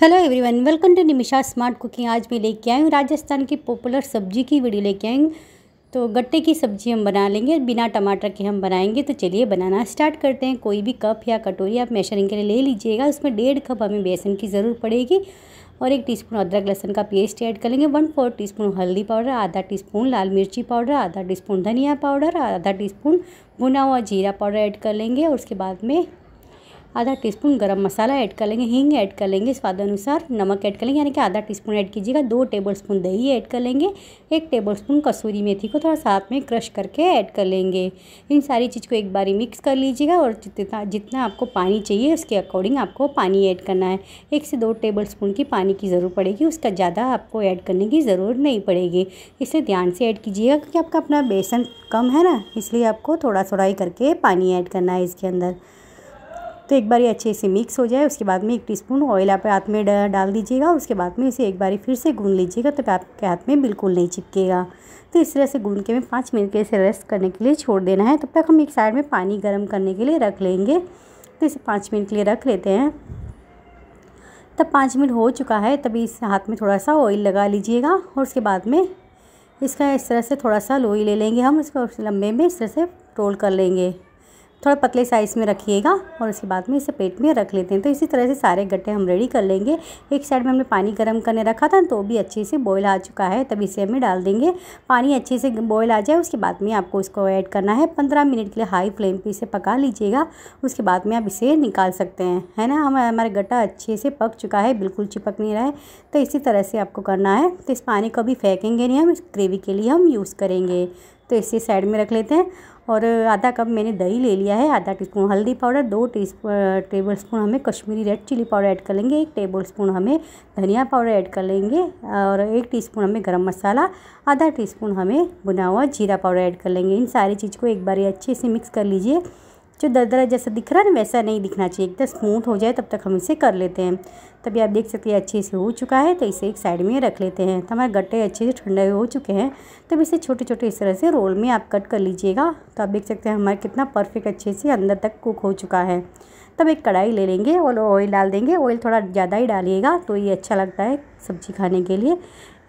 hello everyone welcome to Nimisha smart cooking आज मैं लेके आई हूँ राजस्थान की पॉपुलर सब्जी की वीडियो लेके आई हूँ तो गट्टे की सब्जी हम बना लेंगे बिना टमाटर के हम बनाएंगे तो चलिए बनाना स्टार्ट करते हैं कोई भी कप या कटोरी आप मेशरिंग के लिए ले लीजिएगा उसमें डेढ़ कप हमें बेसन की ज़रूरत पड़ेगी और एक टी अदरक लहसन का पेस्ट ऐड कर लेंगे वन फोर टी हल्दी पाउडर आधा टी लाल मिर्ची पाउडर आधा टी धनिया पाउडर आधा टी भुना हुआ जीरा पाउडर ऐड कर लेंगे और उसके बाद में आधा टीस्पून गरम मसाला ऐड कर लेंगे हींग ऐड कर लेंगे स्वाद अनुसार नमक ऐड कर लेंगे यानी कि आधा टीस्पून ऐड कीजिएगा दो टेबलस्पून दही ऐड कर लेंगे एक टेबलस्पून कसूरी मेथी को थोड़ा साथ में क्रश करके ऐड कर लेंगे इन सारी चीज़ को एक बारी मिक्स कर लीजिएगा और जितना जितना आपको पानी चाहिए उसके अकॉर्डिंग आपको पानी ऐड करना है एक से दो टेबल स्पून की पानी की ज़रूरत पड़ेगी उसका ज़्यादा आपको ऐड करने की ज़रूरत नहीं पड़ेगी इसलिए ध्यान से ऐड कीजिएगा क्योंकि आपका अपना बेसन कम है ना इसलिए आपको थोड़ा थोड़ा ही करके पानी ऐड करना है इसके अंदर तो एक बार ये अच्छे से मिक्स हो जाए उसके बाद में एक टीस्पून ऑयल आप हाथ में डाल दीजिएगा उसके बाद में इसे एक बार फिर से गूंद लीजिएगा तो आपके हाथ में बिल्कुल नहीं चिपकेगा तो इस तरह से गून के में पाँच मिनट के इसे रेस्ट करने के लिए छोड़ देना है तब तक हम एक साइड में पानी गर्म करने के लिए रख लेंगे तो इसे पाँच मिनट के लिए रख लेते हैं तब पाँच मिनट हो चुका है तभी इस हाथ में थोड़ा सा ऑयल लगा लीजिएगा और उसके बाद में इसका इस तरह से थोड़ा सा लोई ले लेंगे हम इसको लंबे में इस तरह से रोल कर लेंगे थोड़ा पतले साइज़ में रखिएगा और उसके बाद में इसे पेट में रख लेते हैं तो इसी तरह से सारे गट्टे हम रेडी कर लेंगे एक साइड में हमने पानी गर्म करने रखा था तो भी अच्छे से बॉयल आ चुका है तब इसे हमें डाल देंगे पानी अच्छे से बॉयल आ जाए उसके बाद में आपको इसको ऐड करना है पंद्रह मिनट के लिए हाई फ्लेम पर इसे पका लीजिएगा उसके बाद में आप इसे निकाल सकते हैं है ना हम हमारा गट्टा अच्छे से पक चुका है बिल्कुल चिपक नहीं रहा है तो इसी तरह से आपको करना है तो इस पानी को अभी फेंकेंगे नहीं हम इस ग्रेवी के लिए हम यूज़ करेंगे तो इसे साइड में रख लेते हैं और आधा कप मैंने दही ले लिया है आधा टीस्पून हल्दी पाउडर दो टी टेबल स्पून हमें Kashmiri red chilli powder add कर लेंगे एक टेबल स्पून हमें धनिया पाउडर ऐड कर लेंगे और एक टीस्पून हमें गरम मसाला आधा टीस्पून हमें बुना हुआ जीरा पाउडर ऐड कर लेंगे इन सारी चीज़ को एक बार अच्छे से मिक्स कर लीजिए जो दरदरा जैसा दिख रहा है ना वैसा नहीं दिखना चाहिए एकदम स्मूथ हो जाए तब तक हम इसे कर लेते हैं तभी आप देख सकते हैं अच्छे से हो चुका है तो इसे एक साइड में रख लेते हैं तो हमारे गट्टे अच्छे से ठंडे हो चुके हैं तब इसे छोटे छोटे इस तरह से रोल में आप कट कर लीजिएगा तो आप देख सकते हैं हमारा कितना परफेक्ट अच्छे से अंदर तक कुक हो चुका है तब एक कढ़ाई ले लेंगे और ऑयल डाल देंगे ऑयल थोड़ा ज़्यादा ही डालिएगा तो ये अच्छा लगता है सब्जी खाने के लिए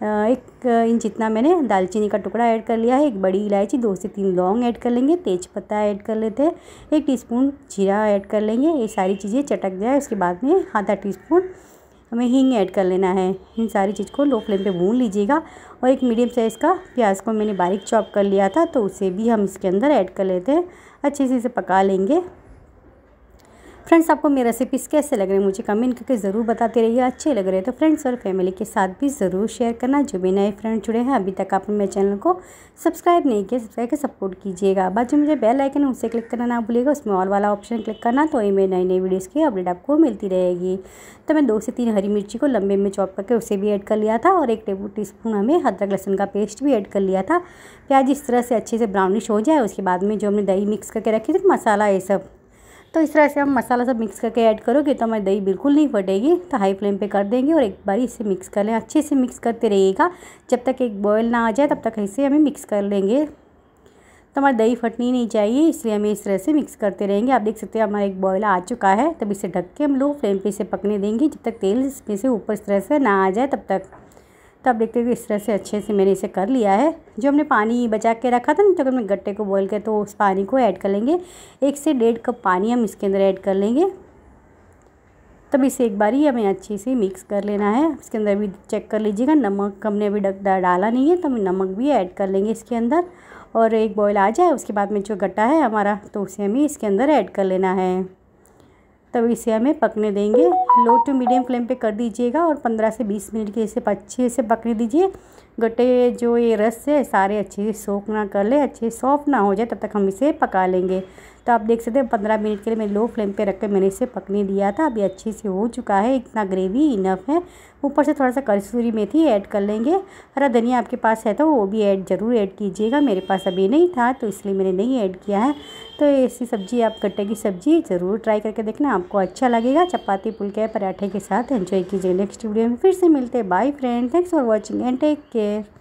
एक इंच जितना मैंने दालचीनी का टुकड़ा ऐड कर लिया है एक बड़ी इलायची दो से तीन लौंग ऐड कर लेंगे तेज पत्ता ऐड कर लेते हैं एक टीस्पून जीरा ऐड कर लेंगे ये सारी चीज़ें चटक जाए उसके बाद में आधा टी स्पून हमें हींग ऐड कर लेना है इन सारी चीज़ को लो फ्लेम पे भून लीजिएगा और एक मीडियम साइज़ का प्याज को मैंने बारीक चॉप कर लिया था तो उसे भी हम इसके अंदर ऐड कर लेते हैं अच्छे से इसे पका लेंगे फ्रेंड्स आपको मेरे रेसिपीज़ कैसे लग रहे हैं मुझे कमेंट करके ज़रूर बताते रहिए अच्छे लग रहे तो फ्रेंड्स और फैमिली के साथ भी ज़रूर शेयर करना जो भी नए फ्रेंड जुड़े हैं अभी तक आपने मेरे चैनल को सब्सक्राइब नहीं किया सब्सक्राइब कर सपोर्ट कीजिएगा जो मुझे बेल आइकन है उसे क्लिक करना ना भूलिएगा उसमें ऑल वाला ऑप्शन क्लिक करना तो ये मेरे नई नई वीडियोज़ की अपडेट आपको मिलती रहेगी तो मैं दो से तीन हरी मिर्ची को लंबे में चॉप करके उसे भी ऐड कर लिया था और एक टेबल टी स्पून हमें अदरक लहसन का पेस्ट भी ऐड कर लिया था प्याज इस तरह से अच्छे से ब्राउनिश हो जाए उसके बाद में जो हमने दही मिक्स करके रखी थी मसाला ये सब तो इस तरह से हम मसाला सब मिक्स करके ऐड करोगे तो हमारी दही बिल्कुल नहीं फटेगी तो हाई फ्लेम पे कर देंगे और एक बार इसे मिक्स कर लें अच्छे से मिक्स करते रहिएगा जब तक एक बॉयल ना आ जाए तब तक इसे हमें मिक्स कर लेंगे तो हमारी दही फटनी नहीं चाहिए इसलिए हमें इस तरह से मिक्स करते रहेंगे आप देख सकते हैं हमारा एक बॉयल आ चुका है तब इसे ढक के हम लो फ्लेम पर इसे पकने देंगे जब तक तेल इसमें से ऊपर इस तरह से ना आ जाए तब तक तब देखते हुए इस तरह से अच्छे से मैंने इसे कर लिया है जो हमने पानी बचा के रखा था ना जब हमने गट्टे को बॉईल किया तो उस पानी को ऐड कर लेंगे एक से डेढ़ कप पानी हम इसके अंदर ऐड कर लेंगे तब इसे एक बार ही हमें अच्छे से मिक्स कर लेना है इसके अंदर भी चेक कर लीजिएगा नमक हमने अभी डाला नहीं है तो हम नमक भी ऐड कर लेंगे इसके अंदर और एक बॉयल आ जाए उसके बाद में जो गट्टा है हमारा तो उसे हमें इसके अंदर ऐड कर लेना है तब इसे हमें पकने देंगे लो टू मीडियम फ्लेम पे कर दीजिएगा और 15 से 20 मिनट के इसे अच्छे से पकने दीजिए गट्टे जो ये रस है सारे अच्छे से सोख ना कर ले अच्छे सॉफ्ट ना हो जाए तब तक हम इसे पका लेंगे तो आप देख सकते हैं पंद्रह मिनट के लिए मैं लो फ्लेम पे रख कर मैंने इसे पकने दिया था अभी अच्छे से हो चुका है इतना ग्रेवी इनफ है ऊपर से थोड़ा सा कसूरी मेथी ऐड कर लेंगे हरा धनिया आपके पास है तो वो भी ऐड ज़रूर ऐड कीजिएगा मेरे पास अभी नहीं था तो इसलिए मैंने नहीं ऐड किया है तो ऐसी सब्ज़ी आप गट्टे की सब्ज़ी ज़रूर ट्राई करके देखना आपको अच्छा लगेगा चपाती फुलके पराठे के साथ एंजॉय कीजिए नेक्स्ट वीडियो में फिर से मिलते हैं bye friend thanks for watching and take care